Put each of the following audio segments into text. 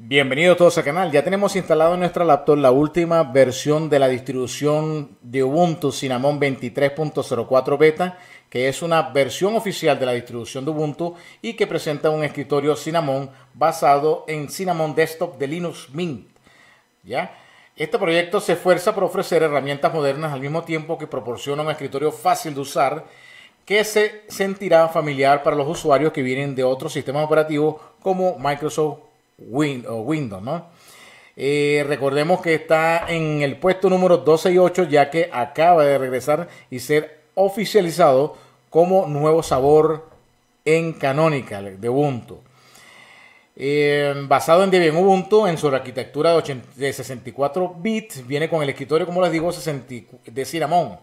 Bienvenidos todos al canal. Ya tenemos instalado en nuestra laptop la última versión de la distribución de Ubuntu Cinnamon 23.04 beta, que es una versión oficial de la distribución de Ubuntu y que presenta un escritorio Cinnamon basado en Cinnamon Desktop de Linux Mint. ¿Ya? Este proyecto se esfuerza por ofrecer herramientas modernas al mismo tiempo que proporciona un escritorio fácil de usar que se sentirá familiar para los usuarios que vienen de otros sistemas operativos como Microsoft Windows, ¿no? Eh, recordemos que está en el puesto número 12 y 8 ya que acaba de regresar y ser oficializado como nuevo sabor en Canonical de Ubuntu. Eh, basado en Debian Ubuntu, en su arquitectura de, 64 bits, viene con el escritorio, como les digo, de Cinnamon.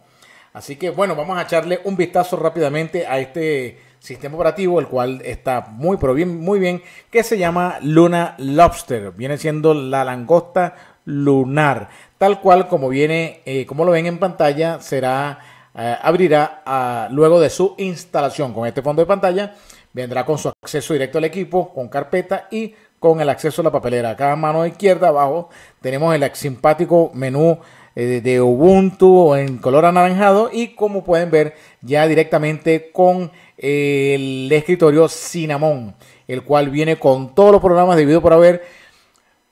Así que bueno, vamos a echarle un vistazo rápidamente a este sistema operativo, el cual está muy, bien, muy bien, que se llama Luna Lobster. Viene siendo la langosta lunar. Tal cual como viene, eh, como lo ven en pantalla, será, eh, abrirá ah, luego de su instalación. Con este fondo de pantalla vendrá con su acceso directo al equipo, con carpeta y con el acceso a la papelera. Acá a mano izquierda abajo tenemos el simpático menú eh, de Ubuntu en color anaranjado y como pueden ver ya directamente con eh, el escritorio Cinnamon, el cual viene con todos los programas debido por haber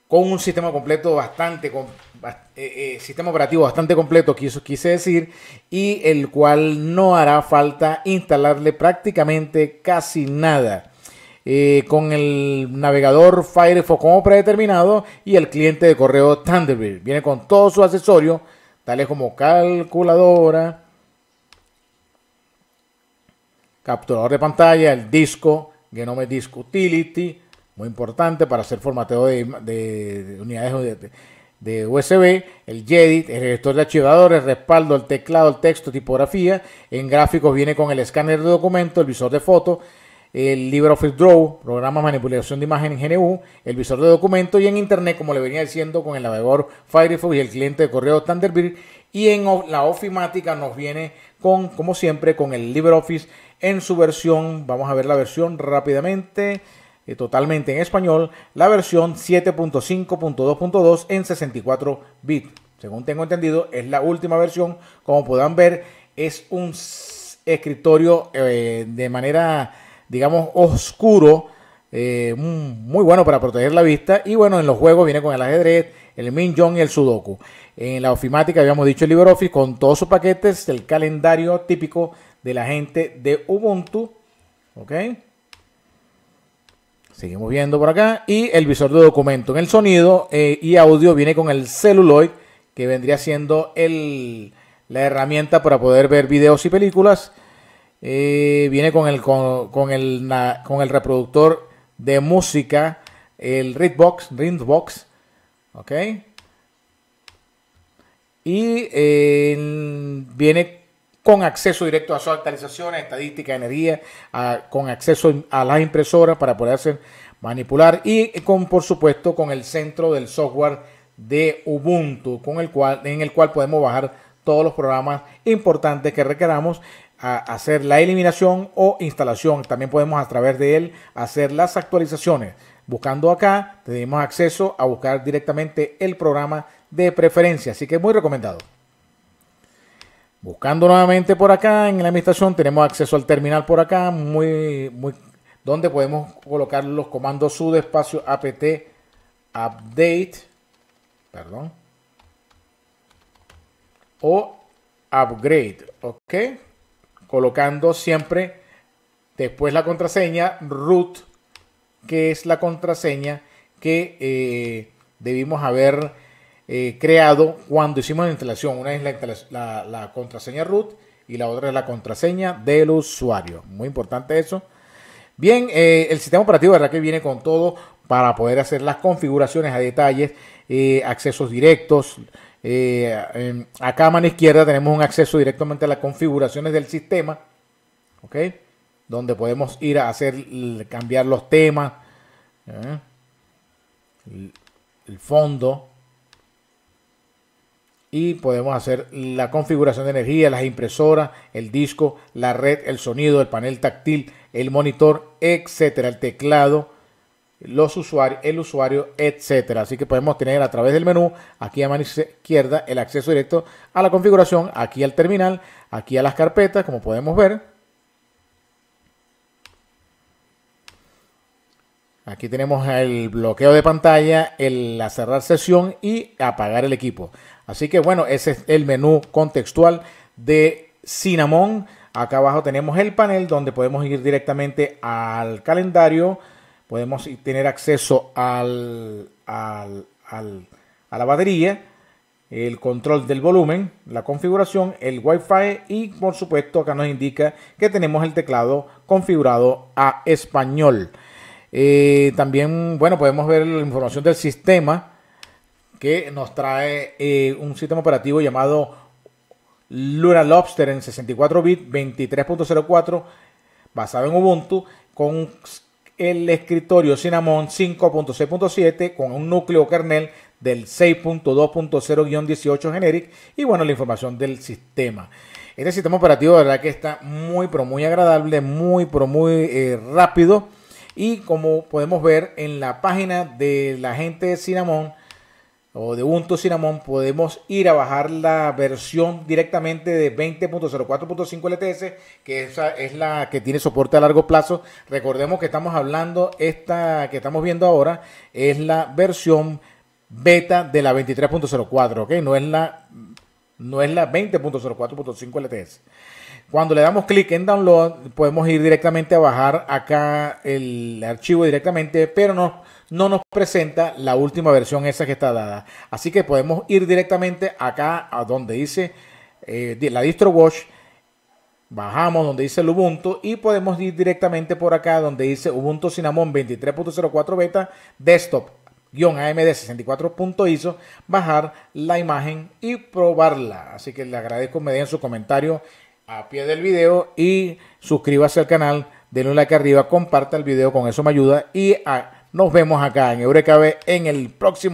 con un sistema completo bastante, con, eh, sistema operativo bastante completo, que quise decir, y el cual no hará falta instalarle prácticamente casi nada. Eh, con el navegador Firefox como predeterminado y el cliente de correo Thunderbird. Viene con todos sus accesorios, tales como calculadora, capturador de pantalla, el disco, Genome Disk Utility, muy importante para hacer formateo de, unidades de, USB, el Jedit, el gestor de archivadores, respaldo, el teclado, el texto, tipografía, en gráficos viene con el escáner de documento, el visor de fotos, el LibreOffice Draw, programa de manipulación de imagen en GNU, el visor de documentos y en Internet, como le venía diciendo, con el navegador Firefox y el cliente de correo Thunderbird. Y en la ofimática nos viene con, como siempre, con el LibreOffice en su versión, vamos a ver la versión rápidamente, eh, totalmente en español, la versión 7.5.2.2 en 64 bits. Según tengo entendido, es la última versión. Como puedan ver, es un escritorio eh, de manera digamos, oscuro, eh, mm, muy bueno para proteger la vista. Y bueno, en los juegos viene con el ajedrez, el Min y el Sudoku. En la ofimática habíamos dicho el LibreOffice con todos sus paquetes, el calendario típico de la gente de Ubuntu. ¿Ok? Seguimos viendo por acá. Y el visor de documento. En el sonido eh, y audio viene con el celuloid, que vendría siendo la herramienta para poder ver videos y películas. Eh, viene con el, con, el, con el reproductor de música, el RITBOX, RITBOX. ¿ok? Y eh, viene con acceso directo a sus actualizaciones, estadísticas, energía, con acceso a las impresoras para poderse manipular y con, por supuesto, con el centro del software de Ubuntu, con el cual, en el cual podemos bajar todos los programas importantes que requeramos a hacer la eliminación o instalación. También podemos a través de él hacer las actualizaciones. Buscando acá, tenemos acceso a buscar directamente el programa de preferencia, así que muy recomendado. Buscando nuevamente por acá en la administración, tenemos acceso al terminal por acá, muy, muy, donde podemos colocar los comandos sudo espacio apt update, perdón, o upgrade, ¿ok? Colocando siempre después la contraseña root, que es la contraseña que eh, debimos haber eh, creado cuando hicimos la instalación. Una es la, la, la contraseña root y la otra es la contraseña del usuario. Muy importante eso. Bien, eh, el sistema operativo, ¿verdad? Que viene con todo para poder hacer las configuraciones a detalles, eh, accesos directos. Eh, acá a mano izquierda tenemos un acceso directamente a las configuraciones del sistema, ¿ok? Donde podemos ir a hacer, cambiar los temas, el, ¿eh? el fondo, y podemos hacer la configuración de energía, las impresoras, el disco, la red, el sonido, el panel táctil, el monitor, etcétera, el teclado, los usuarios, el usuario, etcétera. Así que podemos tener a través del menú, aquí a mano izquierda, el acceso directo a la configuración, aquí al terminal, aquí a las carpetas, como podemos ver. Aquí tenemos el bloqueo de pantalla, el cerrar sesión y apagar el equipo. Así que bueno, ese es el menú contextual de Cinnamon. Acá abajo tenemos el panel donde podemos ir directamente al calendario, podemos tener acceso al, al, al, a la batería, el control del volumen, la configuración, el Wi-Fi y por supuesto acá nos indica que tenemos el teclado configurado a español. Eh, también, bueno, podemos ver la información del sistema que nos trae eh, un sistema operativo llamado Luna Lobster en 64 bits, 23.04, basado en Ubuntu, con el escritorio Cinnamon 5.6.7 con un núcleo kernel del 6.2.0-18 generic y bueno, la información del sistema. Este sistema operativo, de verdad que está muy, pero muy agradable, muy, pero muy eh, rápido. Y como podemos ver en la página de la gente de Cinnamon, o de Ubuntu Cinnamon podemos ir a bajar la versión directamente de 20.04.5 LTS, que esa es la que tiene soporte a largo plazo. Recordemos que estamos hablando, esta que estamos viendo ahora es la versión beta de la 23.04, ¿ok? No es la no es la 20.04.5 LTS. Cuando le damos clic en download, podemos ir directamente a bajar acá el archivo directamente, pero no, no nos presenta la última versión esa que está dada. Así que podemos ir directamente acá a donde dice eh, la distro bajamos donde dice el Ubuntu y podemos ir directamente por acá donde dice Ubuntu Cinnamon 23.04 beta desktop amd 64 bajar la imagen y probarla. Así que le agradezco, me den su comentario a pie del video y suscríbase al canal, denle un like arriba, comparta el video, con eso me ayuda y nos vemos acá en Eurekab en el próximo.